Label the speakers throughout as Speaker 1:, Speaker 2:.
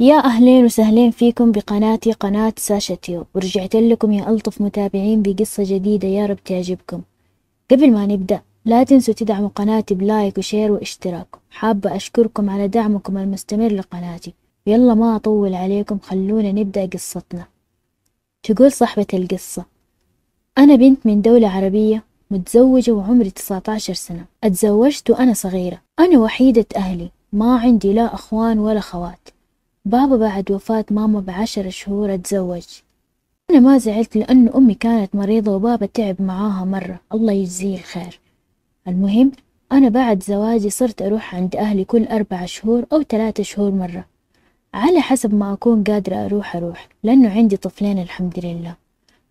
Speaker 1: يا أهلين وسهلين فيكم بقناتي قناة ساشا تيوب ورجعت لكم يا ألطف متابعين بقصة جديدة يا رب تعجبكم قبل ما نبدأ لا تنسوا تدعموا قناتي بلايك وشير واشتراك حابة أشكركم على دعمكم المستمر لقناتي ويلا ما أطول عليكم خلونا نبدأ قصتنا تقول صاحبة القصة أنا بنت من دولة عربية متزوجة وعمري 19 سنة أتزوجت وأنا صغيرة أنا وحيدة أهلي ما عندي لا أخوان ولا خوات بابا بعد وفاة ماما بعشر شهور اتزوج أنا ما زعلت لأنه أمي كانت مريضة وبابا تعب معاها مرة الله يجزيه الخير المهم أنا بعد زواجي صرت أروح عند أهلي كل أربع شهور أو ثلاثة شهور مرة على حسب ما أكون قادرة أروح أروح لأنه عندي طفلين الحمد لله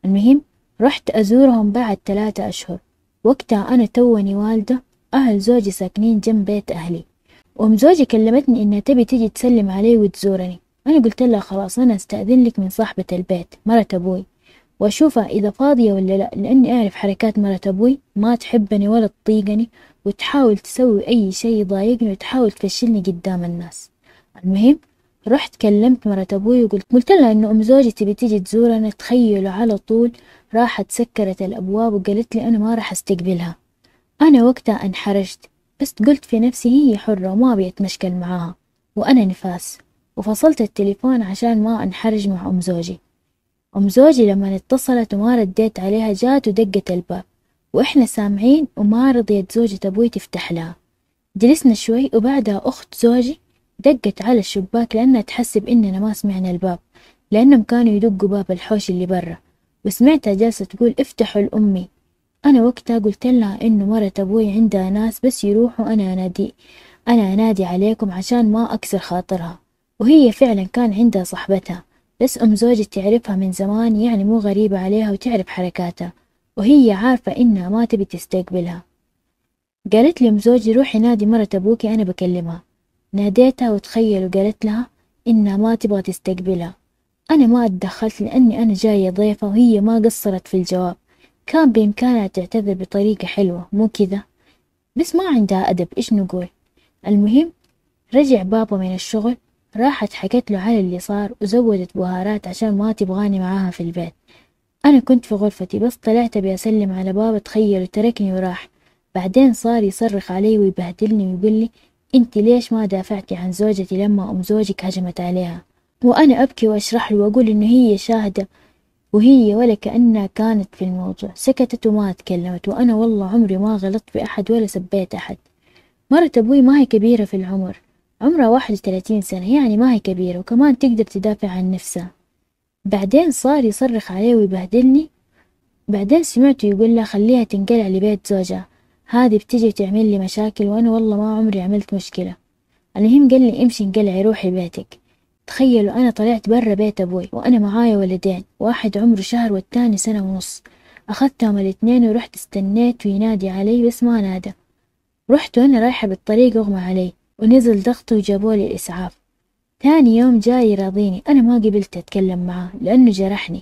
Speaker 1: المهم رحت أزورهم بعد ثلاثة أشهر وقتها أنا توني والدة أهل زوجي ساكنين جنب بيت أهلي وأم زوجي كلمتني إنها تبي تيجي تسلم علي وتزورني أنا قلت لها خلاص أنا أستأذن لك من صاحبة البيت مرة أبوي وأشوفها إذا فاضية ولا لا لأني أعرف حركات مرة أبوي ما تحبني ولا تطيقني وتحاول تسوي أي شي يضايقني وتحاول تفشلني قدام الناس المهم رحت كلمت مرة أبوي وقلت قلت لها إنه أم زوجي تبي تيجي تزورنا تخيلوا على طول راحت سكرت الأبواب وقالت لي أنا ما راح أستقبلها أنا وقتها انحرجت بس قلت في نفسي هي حرة وما أبي أتمشكل معاها وأنا نفاس وفصلت التليفون عشان ما أنحرج مع أم زوجي أم زوجي لما اتصلت وما رديت عليها جات ودقت الباب وإحنا سامعين وما رضيت زوجة أبوي تفتح لها جلسنا شوي وبعدها أخت زوجي دقت على الشباك لأنها تحسب إننا ما سمعنا الباب لأنهم كانوا يدقوا باب الحوش اللي برا وسمعتها جالسة تقول افتحوا لأمي أنا وقتها قلت لها إنه مرة أبوي عندها ناس بس يروحوا أنا أنادي أنا أنادي عليكم عشان ما أكسر خاطرها وهي فعلا كان عندها صاحبتها بس أم زوجي تعرفها من زمان يعني مو غريبة عليها وتعرف حركاتها وهي عارفة إنها ما تبي تستقبلها قالت لي أم زوجي روحي نادي مرة أبوكي أنا بكلمها ناديتها وتخيل وقالت لها إنها ما تبغى تستقبلها أنا ما أتدخلت لأني أنا جاية ضيفة وهي ما قصرت في الجواب كان بإمكانها تعتذر بطريقة حلوة مو كذا بس ما عندها أدب إيش نقول المهم رجع بابا من الشغل راحت حكت له على اللي صار وزودت بهارات عشان ما تبغاني معاها في البيت أنا كنت في غرفتي بس طلعت أبي أسلم على بابا تخيل وتركني وراح بعدين صار يصرخ علي ويبهدلني ويقول لي أنت ليش ما دافعتي عن زوجتي لما أم زوجك هجمت عليها وأنا أبكي وأشرح له وأقول إنه هي شاهدة وهي ولا كأنها كانت في الموضوع سكتت وما تكلمت وأنا والله عمري ما غلطت بأحد ولا سبيت أحد مرة أبوي ما هي كبيرة في العمر عمرها واحد وثلاثين سنة يعني ما هي كبيرة وكمان تقدر تدافع عن نفسها بعدين صار يصرخ علي ويبهدلني بعدين سمعته يقول لها خليها تنقلع لبيت زوجها هذه بتجي تعمل لي مشاكل وأنا والله ما عمري عملت مشكلة المهم قال لي امشي انقلعي روحي بيتك تخيلوا أنا طلعت برا بيت أبوي وأنا معايا ولدين واحد عمره شهر والتاني سنة ونص أخذتهم الاتنين ورحت استنيت وينادي علي بس ما نادى رحت وأنا رايحة بالطريق أغمى علي ونزل ضغطه وجابوا لي الإسعاف تاني يوم جاي يراضيني أنا ما قبلت أتكلم معاه لأنه جرحني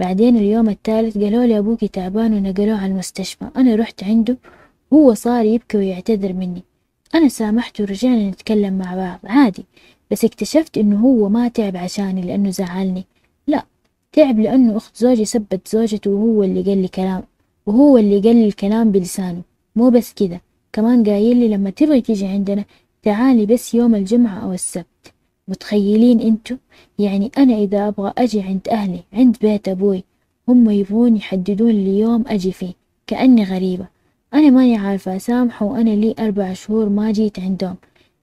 Speaker 1: بعدين اليوم الثالث قالوا لي أبوكي تعبان ونقلوه على المستشفى أنا رحت عنده هو صار يبكي ويعتذر مني أنا سامحته ورجعنا نتكلم مع بعض عادي بس اكتشفت إنه هو ما تعب عشاني لأنه زعلني لا تعب لأنه أخت زوجي سبت زوجته وهو اللي قال لي كلام وهو اللي قال لي الكلام بلسانه مو بس كذا كمان قايل لي لما تبغي تيجي عندنا تعالي بس يوم الجمعة أو السبت متخيلين انتو يعني أنا إذا أبغى أجي عند أهلي عند بيت أبوي هم يبغون يحددون لي يوم أجي فيه كأني غريبة أنا ماني عارفة أسامحه وأنا لي أربع شهور ما جيت عندهم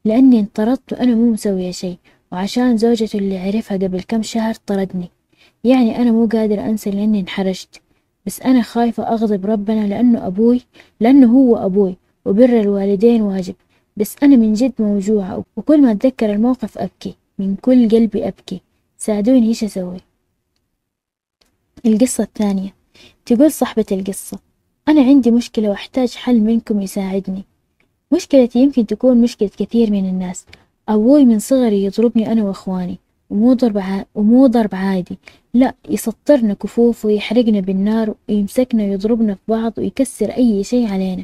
Speaker 1: لأني انطردت وأنا مو مسوية شي وعشان زوجته اللي عرفها قبل كم شهر طردني يعني أنا مو قادر أنسى لأني انحرجت بس أنا خايفة أغضب ربنا لأنه أبوي لأنه هو أبوي وبر الوالدين واجب بس أنا من جد موجوعة وكل ما أتذكر الموقف أبكي من كل قلبي أبكي ساعدوني إيش أسوي القصة الثانية تقول صاحبة القصة أنا عندي مشكلة وأحتاج حل منكم يساعدني مشكلتي يمكن تكون مشكلة كثير من الناس أبوي من صغري يضربني أنا وإخواني ومو ضرب ع... ومو ضرب عادي لا يسطرنا كفوف ويحرقنا بالنار ويمسكنا ويضربنا في بعض ويكسر أي شيء علينا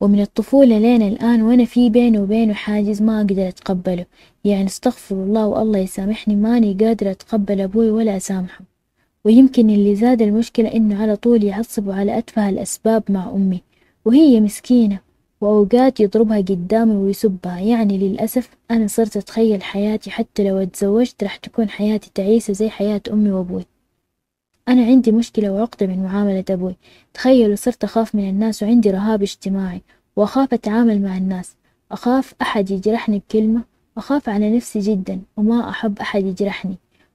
Speaker 1: ومن الطفولة لين الآن وأنا في بيني وبينه حاجز ما أقدر أتقبله يعني استغفر الله والله يسامحني ماني قادرة أتقبل أبوي ولا أسامحه ويمكن اللي زاد المشكلة إنه على طول يعصب على أتفه الأسباب مع أمي وهي مسكينة وأوقات يضربها قدامي ويسبها يعني للأسف أنا صرت أتخيل حياتي حتى لو اتزوجت راح تكون حياتي تعيسة زي حياة أمي وأبوي أنا عندي مشكلة وعقدة من معاملة أبوي تخيلوا صرت أخاف من الناس وعندي رهاب اجتماعي وأخاف أتعامل مع الناس أخاف أحد يجرحني بكلمة أخاف على نفسي جدا وما أحب أحد يجرحني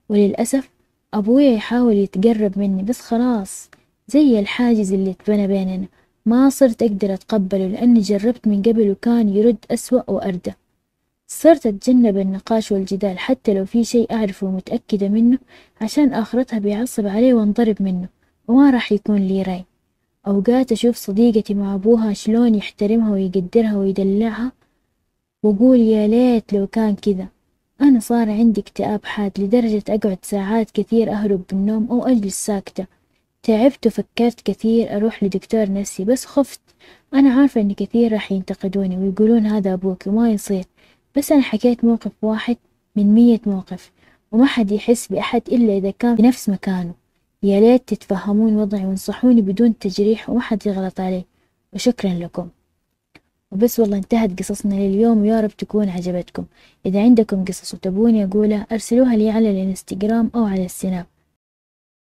Speaker 1: وللأسف أبوي يحاول يتقرب مني بس خلاص زي الحاجز اللي اتبنى بيننا ما صرت أقدر أتقبله لأني جربت من قبل وكان يرد أسوأ وأردى صرت أتجنب النقاش والجدال حتى لو في شي أعرفه ومتأكدة منه عشان آخرتها بيعصب علي وانضرب منه وما راح يكون لي رأي أوقات أشوف صديقتي مع أبوها شلون يحترمها ويقدرها ويدلعها وأقول يا ليت لو كان كذا أنا صار عندي اكتئاب حاد لدرجة أقعد ساعات كثير أهرب بالنوم أو أجلس ساكتة تعبت وفكرت كثير أروح لدكتور نفسي بس خفت أنا عارفة إن كثير راح ينتقدوني ويقولون هذا أبوك وما يصير بس أنا حكيت موقف واحد من مية موقف وما حد يحس بأحد إلا إذا كان في نفس مكانه يا ليت تتفهمون وضعي وانصحوني بدون تجريح وما حد يغلط علي وشكرا لكم وبس والله انتهت قصصنا لليوم ويا رب تكون عجبتكم إذا عندكم قصص وتبوني أقولها أرسلوها لي على الإنستغرام أو على السناب